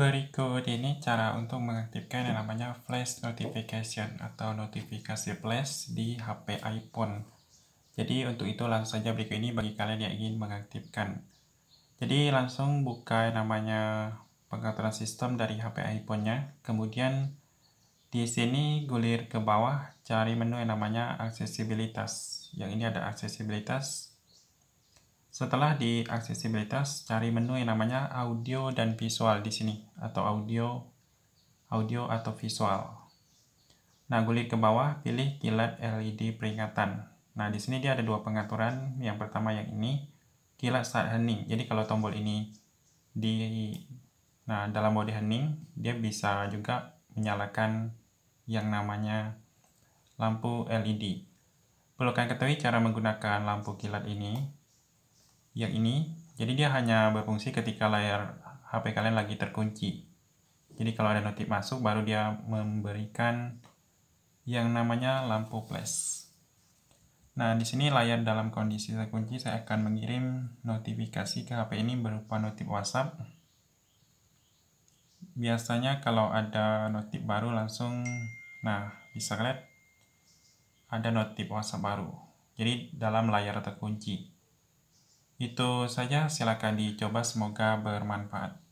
Berikut ini cara untuk mengaktifkan yang namanya flash notification atau notifikasi flash di HP iPhone. Jadi untuk itu langsung saja berikut ini bagi kalian yang ingin mengaktifkan. Jadi langsung buka yang namanya pengaturan sistem dari HP iPhone-nya. Kemudian di sini gulir ke bawah cari menu yang namanya aksesibilitas. Yang ini ada aksesibilitas. Setelah di aksesibilitas, cari menu yang namanya audio dan visual di sini atau audio audio atau visual. Nah, gulir ke bawah, pilih kilat LED peringatan. Nah, di sini dia ada dua pengaturan. Yang pertama yang ini, kilat saat hening. Jadi kalau tombol ini di nah dalam mode hening, dia bisa juga menyalakan yang namanya lampu LED. Perlu kalian ketahui cara menggunakan lampu kilat ini yang ini jadi dia hanya berfungsi ketika layar HP kalian lagi terkunci jadi kalau ada notif masuk baru dia memberikan yang namanya lampu flash nah di sini layar dalam kondisi terkunci saya akan mengirim notifikasi ke HP ini berupa notif WhatsApp biasanya kalau ada notif baru langsung nah bisa lihat ada notif WhatsApp baru jadi dalam layar terkunci itu saja, silakan dicoba. Semoga bermanfaat.